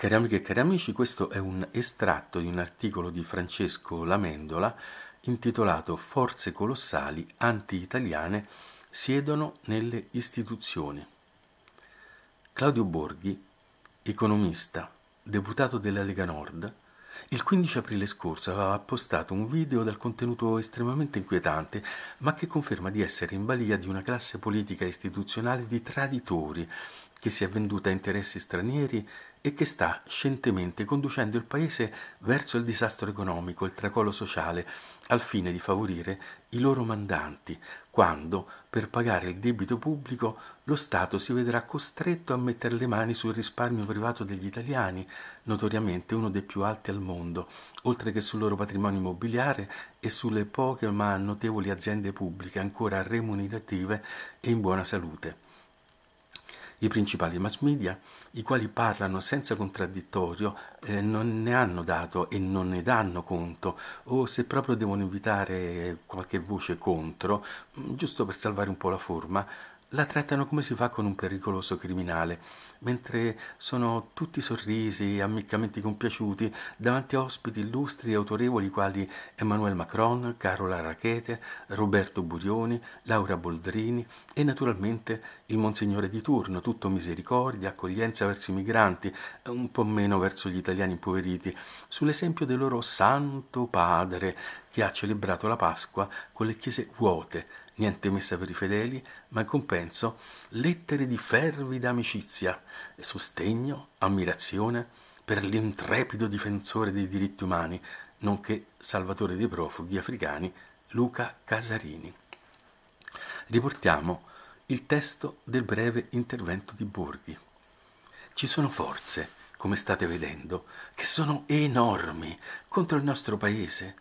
Cari amiche e cari amici, questo è un estratto di un articolo di Francesco Lamendola intitolato Forze colossali anti-italiane siedono nelle istituzioni. Claudio Borghi, economista, deputato della Lega Nord, il 15 aprile scorso aveva postato un video dal contenuto estremamente inquietante, ma che conferma di essere in balia di una classe politica istituzionale di traditori che si è venduta a interessi stranieri e che sta scientemente conducendo il Paese verso il disastro economico, il tracollo sociale, al fine di favorire i loro mandanti, quando, per pagare il debito pubblico, lo Stato si vedrà costretto a mettere le mani sul risparmio privato degli italiani, notoriamente uno dei più alti al mondo, oltre che sul loro patrimonio immobiliare e sulle poche ma notevoli aziende pubbliche ancora remunerative e in buona salute i principali mass media, i quali parlano senza contraddittorio, eh, non ne hanno dato e non ne danno conto, o se proprio devono invitare qualche voce contro, mm, giusto per salvare un po' la forma, la trattano come si fa con un pericoloso criminale, mentre sono tutti sorrisi e ammiccamenti compiaciuti davanti a ospiti illustri e autorevoli quali Emmanuel Macron, Carola Rachete, Roberto Burioni, Laura Boldrini e naturalmente il Monsignore di turno, tutto misericordia, accoglienza verso i migranti, un po' meno verso gli italiani impoveriti, sull'esempio del loro Santo Padre che ha celebrato la Pasqua con le chiese vuote niente messa per i fedeli, ma in compenso lettere di fervida amicizia, sostegno, ammirazione per l'intrepido difensore dei diritti umani, nonché salvatore dei profughi africani Luca Casarini. Riportiamo il testo del breve intervento di Borghi. Ci sono forze, come state vedendo, che sono enormi contro il nostro paese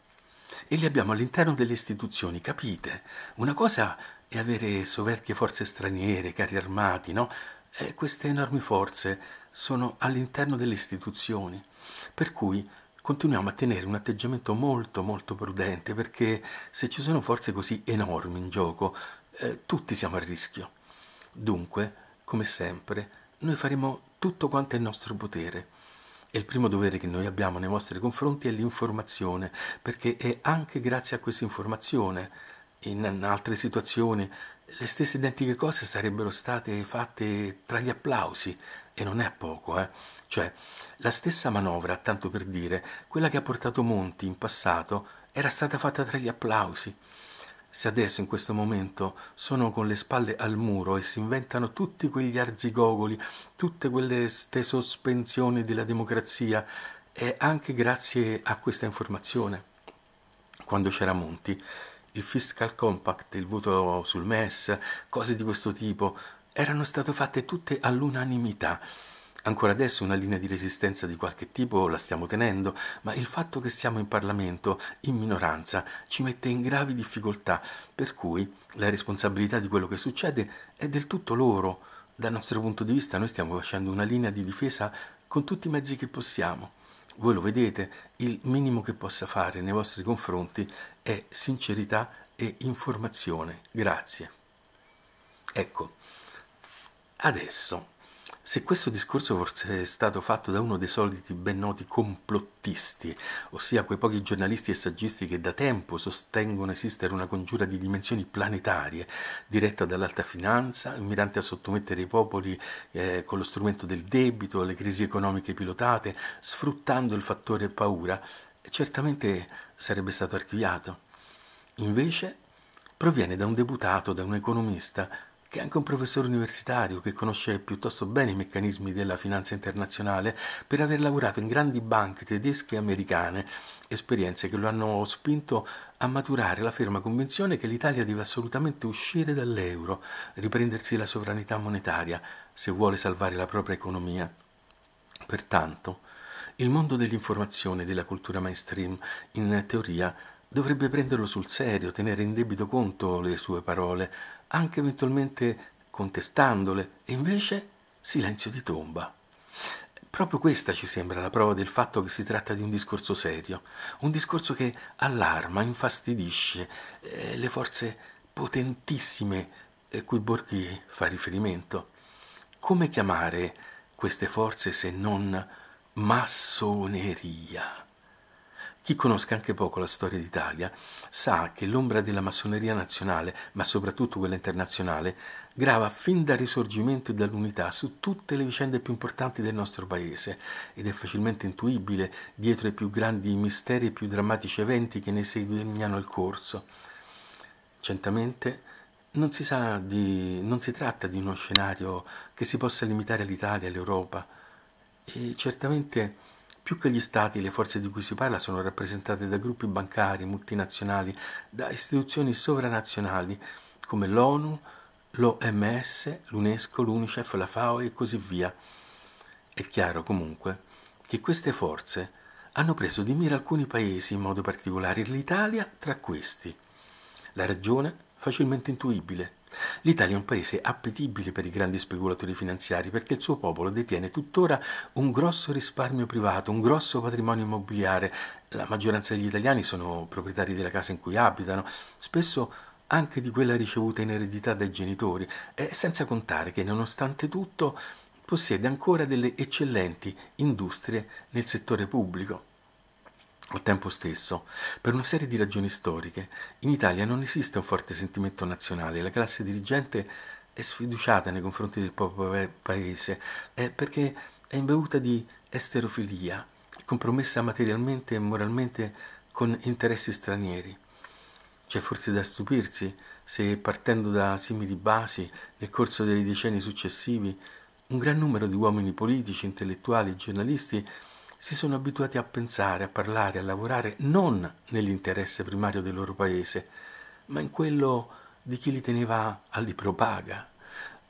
e li abbiamo all'interno delle istituzioni, capite? Una cosa è avere soverchie forze straniere, carri armati, no? E eh, queste enormi forze sono all'interno delle istituzioni, per cui continuiamo a tenere un atteggiamento molto molto prudente perché se ci sono forze così enormi in gioco, eh, tutti siamo a rischio. Dunque, come sempre, noi faremo tutto quanto è il nostro potere il primo dovere che noi abbiamo nei vostri confronti è l'informazione, perché è anche grazie a questa informazione, in altre situazioni, le stesse identiche cose sarebbero state fatte tra gli applausi, e non è poco, eh? Cioè, la stessa manovra, tanto per dire, quella che ha portato Monti in passato, era stata fatta tra gli applausi. Se adesso in questo momento sono con le spalle al muro e si inventano tutti quegli arzigogoli, tutte quelle ste sospensioni della democrazia, è anche grazie a questa informazione. Quando c'era Monti, il fiscal compact, il voto sul MES, cose di questo tipo, erano state fatte tutte all'unanimità. Ancora adesso una linea di resistenza di qualche tipo la stiamo tenendo, ma il fatto che siamo in Parlamento in minoranza ci mette in gravi difficoltà, per cui la responsabilità di quello che succede è del tutto loro. Dal nostro punto di vista noi stiamo facendo una linea di difesa con tutti i mezzi che possiamo. Voi lo vedete, il minimo che possa fare nei vostri confronti è sincerità e informazione. Grazie. Ecco, adesso se questo discorso fosse stato fatto da uno dei soliti ben noti complottisti, ossia quei pochi giornalisti e saggisti che da tempo sostengono esistere una congiura di dimensioni planetarie, diretta dall'alta finanza, mirante a sottomettere i popoli eh, con lo strumento del debito, le crisi economiche pilotate, sfruttando il fattore paura, certamente sarebbe stato archiviato. Invece proviene da un deputato, da un economista, che anche un professore universitario che conosce piuttosto bene i meccanismi della finanza internazionale per aver lavorato in grandi banche tedesche e americane, esperienze che lo hanno spinto a maturare la ferma convinzione che l'Italia deve assolutamente uscire dall'euro, riprendersi la sovranità monetaria se vuole salvare la propria economia. Pertanto, il mondo dell'informazione e della cultura mainstream, in teoria, Dovrebbe prenderlo sul serio, tenere in debito conto le sue parole, anche eventualmente contestandole, e invece silenzio di tomba. Proprio questa ci sembra la prova del fatto che si tratta di un discorso serio, un discorso che allarma, infastidisce eh, le forze potentissime eh, cui Borghi fa riferimento. Come chiamare queste forze se non massoneria? Chi conosca anche poco la storia d'Italia sa che l'ombra della massoneria nazionale, ma soprattutto quella internazionale, grava fin dal risorgimento e dall'unità su tutte le vicende più importanti del nostro paese ed è facilmente intuibile dietro i più grandi misteri e i più drammatici eventi che ne segnano il corso. Certamente non si, di, non si tratta di uno scenario che si possa limitare all'Italia, all'Europa e certamente più che gli Stati, le forze di cui si parla sono rappresentate da gruppi bancari, multinazionali, da istituzioni sovranazionali come l'ONU, l'OMS, l'UNESCO, l'UNICEF, la FAO e così via. È chiaro comunque che queste forze hanno preso di mira alcuni paesi, in modo particolare l'Italia tra questi. La ragione facilmente intuibile. L'Italia è un paese appetibile per i grandi speculatori finanziari perché il suo popolo detiene tuttora un grosso risparmio privato, un grosso patrimonio immobiliare. La maggioranza degli italiani sono proprietari della casa in cui abitano, spesso anche di quella ricevuta in eredità dai genitori, e senza contare che nonostante tutto possiede ancora delle eccellenti industrie nel settore pubblico. Al tempo stesso, per una serie di ragioni storiche, in Italia non esiste un forte sentimento nazionale, la classe dirigente è sfiduciata nei confronti del proprio paese è eh, perché è imbevuta di esterofilia, compromessa materialmente e moralmente con interessi stranieri. C'è forse da stupirsi se, partendo da simili basi, nel corso dei decenni successivi, un gran numero di uomini politici, intellettuali e giornalisti si sono abituati a pensare, a parlare, a lavorare non nell'interesse primario del loro paese, ma in quello di chi li teneva al di propaga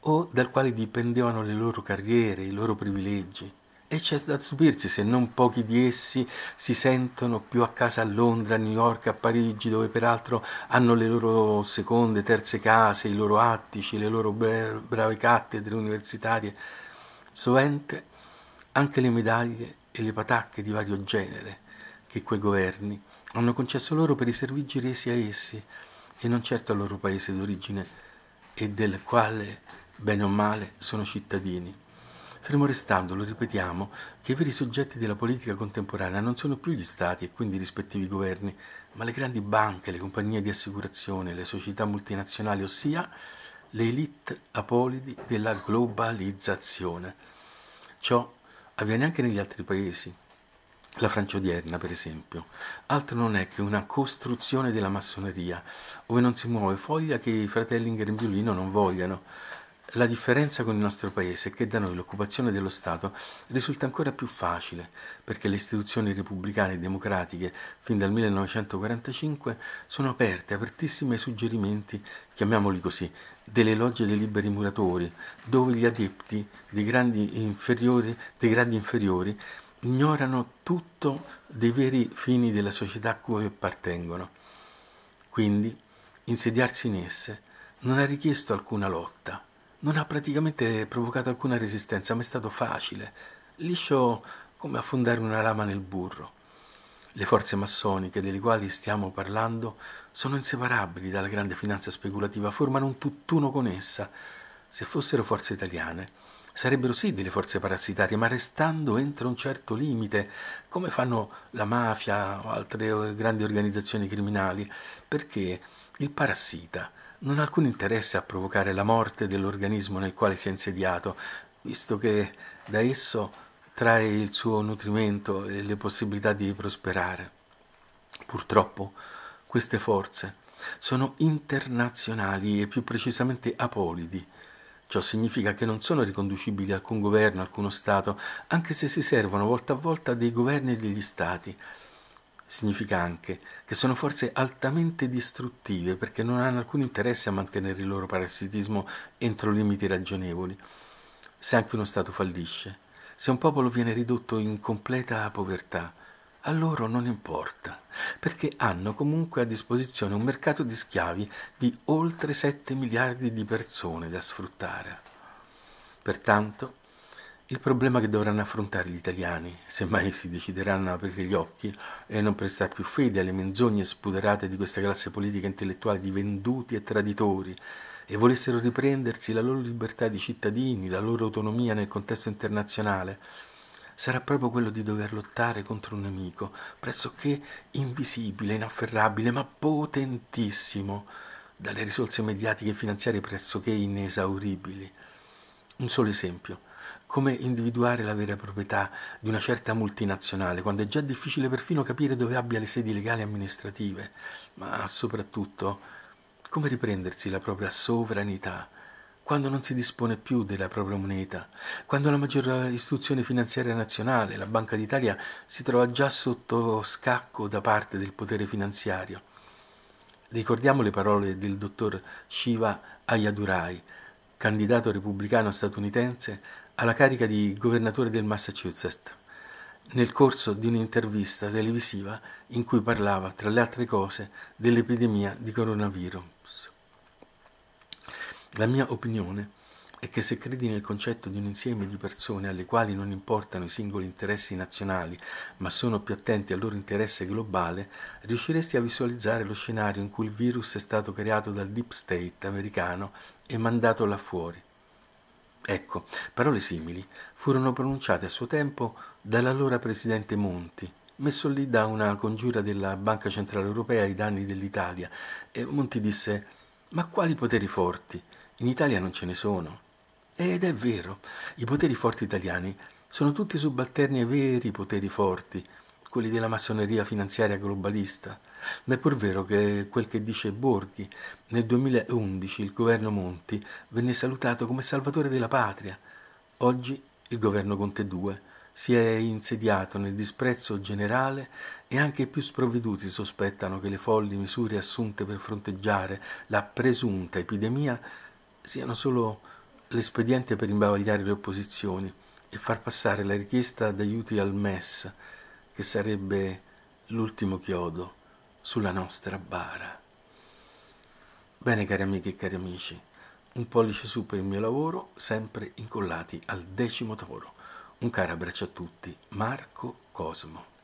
o dal quale dipendevano le loro carriere, i loro privilegi. E c'è da stupirsi se non pochi di essi si sentono più a casa a Londra, a New York, a Parigi, dove peraltro hanno le loro seconde, terze case, i loro attici, le loro brave cattedre universitarie, sovente anche le medaglie e le patacche di vario genere che quei governi hanno concesso loro per i servigi resi a essi e non certo al loro paese d'origine e del quale, bene o male, sono cittadini. Fermo restando, lo ripetiamo, che i veri soggetti della politica contemporanea non sono più gli stati e quindi i rispettivi governi, ma le grandi banche, le compagnie di assicurazione, le società multinazionali, ossia le elite apolidi della globalizzazione. Ciò avviene anche negli altri paesi. La Francia odierna, per esempio, altro non è che una costruzione della massoneria, dove non si muove foglia che i fratelli in grembiulino non vogliano, la differenza con il nostro paese è che da noi l'occupazione dello Stato risulta ancora più facile, perché le istituzioni repubblicane e democratiche fin dal 1945 sono aperte, apertissime ai suggerimenti, chiamiamoli così, delle logge dei liberi muratori, dove gli adepti dei grandi inferiori, dei grandi inferiori ignorano tutto dei veri fini della società a cui appartengono. Quindi, insediarsi in esse non ha richiesto alcuna lotta non ha praticamente provocato alcuna resistenza, ma è stato facile, liscio come affondare una lama nel burro. Le forze massoniche delle quali stiamo parlando sono inseparabili dalla grande finanza speculativa, formano un tutt'uno con essa. Se fossero forze italiane, sarebbero sì delle forze parassitarie, ma restando entro un certo limite, come fanno la mafia o altre grandi organizzazioni criminali, perché il parassita non ha alcun interesse a provocare la morte dell'organismo nel quale si è insediato, visto che da esso trae il suo nutrimento e le possibilità di prosperare. Purtroppo queste forze sono internazionali e più precisamente apolidi. Ciò significa che non sono riconducibili a alcun governo, a alcuno Stato, anche se si servono volta a volta dei governi degli Stati significa anche che sono forze altamente distruttive perché non hanno alcun interesse a mantenere il loro parassitismo entro limiti ragionevoli. Se anche uno Stato fallisce, se un popolo viene ridotto in completa povertà, a loro non importa, perché hanno comunque a disposizione un mercato di schiavi di oltre 7 miliardi di persone da sfruttare. Pertanto, il problema che dovranno affrontare gli italiani, se mai si decideranno ad aprire gli occhi e non prestare più fede alle menzogne spuderate di questa classe politica intellettuale di venduti e traditori, e volessero riprendersi la loro libertà di cittadini, la loro autonomia nel contesto internazionale, sarà proprio quello di dover lottare contro un nemico pressoché invisibile, inafferrabile, ma potentissimo, dalle risorse mediatiche e finanziarie pressoché inesauribili. Un solo esempio come individuare la vera proprietà di una certa multinazionale, quando è già difficile perfino capire dove abbia le sedi legali e amministrative, ma soprattutto come riprendersi la propria sovranità quando non si dispone più della propria moneta, quando la maggior istituzione finanziaria nazionale, la Banca d'Italia, si trova già sotto scacco da parte del potere finanziario. Ricordiamo le parole del dottor Shiva Ayadurai, candidato repubblicano statunitense alla carica di governatore del Massachusetts nel corso di un'intervista televisiva in cui parlava, tra le altre cose, dell'epidemia di coronavirus. La mia opinione è che se credi nel concetto di un insieme di persone alle quali non importano i singoli interessi nazionali, ma sono più attenti al loro interesse globale, riusciresti a visualizzare lo scenario in cui il virus è stato creato dal deep state americano e mandato là fuori Ecco, parole simili furono pronunciate a suo tempo dall'allora presidente Monti, messo lì da una congiura della Banca Centrale Europea ai danni dell'Italia. E Monti disse: Ma quali poteri forti? In Italia non ce ne sono. Ed è vero, i poteri forti italiani sono tutti subalterni ai veri poteri forti quelli della massoneria finanziaria globalista, ma è pur vero che quel che dice Borghi, nel 2011 il governo Monti venne salutato come salvatore della patria. Oggi il governo Conte II si è insediato nel disprezzo generale e anche i più sprovveduti sospettano che le folli misure assunte per fronteggiare la presunta epidemia siano solo l'espediente per imbavagliare le opposizioni e far passare la richiesta d'aiuti al MES che sarebbe l'ultimo chiodo sulla nostra bara. Bene cari amiche e cari amici, un pollice su per il mio lavoro, sempre incollati al decimo toro. Un caro abbraccio a tutti, Marco Cosmo.